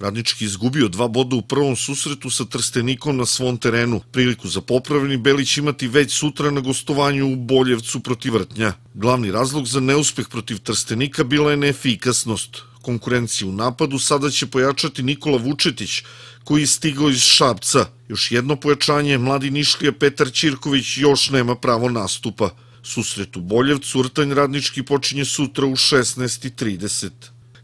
Radnički izgubio dva boda u prvom susretu sa Trstenikom na svom terenu. Priliku za popravljeni Belić imati već sutra na gostovanju u Boljevcu protiv Vrtnja. Glavni razlog za neuspeh protiv Trstenika bila je neefikasnost. Konkurenciju u napadu sada će pojačati Nikola Vučetić, koji je stigao iz Šabca. Još jedno pojačanje, mladi Nišlija Petar Ćirković još nema pravo nastupa. Susret u Boljevcu, Rtanj radnički počinje sutra u 16.30.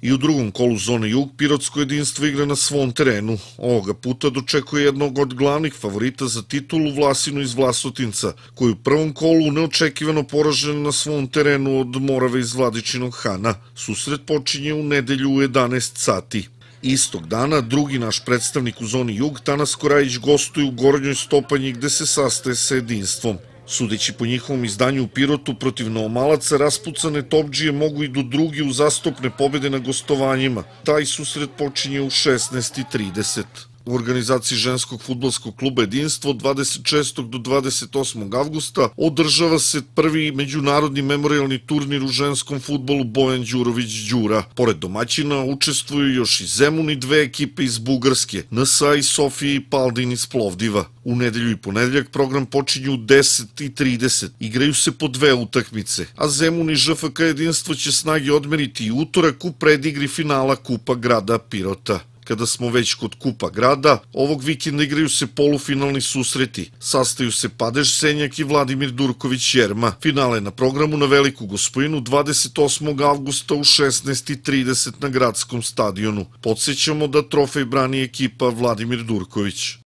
I u drugom kolu zone Jug Pirotsko jedinstvo igra na svom terenu. Ovoga puta dočekuje jednog od glavnih favorita za titulu Vlasinu iz Vlasotinca, koji u prvom kolu neočekivano poražen na svom terenu od Morave iz Vladičinog Hana. Susret počinje u nedelju u 11 sati. Istog dana drugi naš predstavnik u zoni Jug, Tanas Korajić, gostuje u Gornjoj Stopanji gde se sastaje sa jedinstvom. Sudeći po njihovom izdanju u Pirotu protiv Novomalaca, raspucane Topđije mogu i do druge uzastopne pobede na gostovanjima. Taj susret počinje u 16.30 u organizaciji ženskog futbolskog kluba Jedinstvo 26. do 28. avgusta održava se prvi međunarodni memorialni turnir u ženskom futbolu Bojan Đurović Đura. Pored domaćina učestvuju još i Zemun i dve ekipe iz Bugarske, NSA i Sofije i Paldin iz Plovdiva. U nedelju i ponedeljak program počinju u 10.30. Igraju se po dve utakmice, a Zemun i ŽFK Jedinstvo će snage odmeriti i utorak u predigri finala Kupa grada Pirota kada smo već kod kupa grada, ovog vikenda igraju se polufinalni susreti. Sastaju se Padež Senjak i Vladimir Durković Jerma. Finale na programu na Veliku gospojinu 28. augusta u 16.30 na gradskom stadionu. Podsećamo da trofej brani ekipa Vladimir Durković.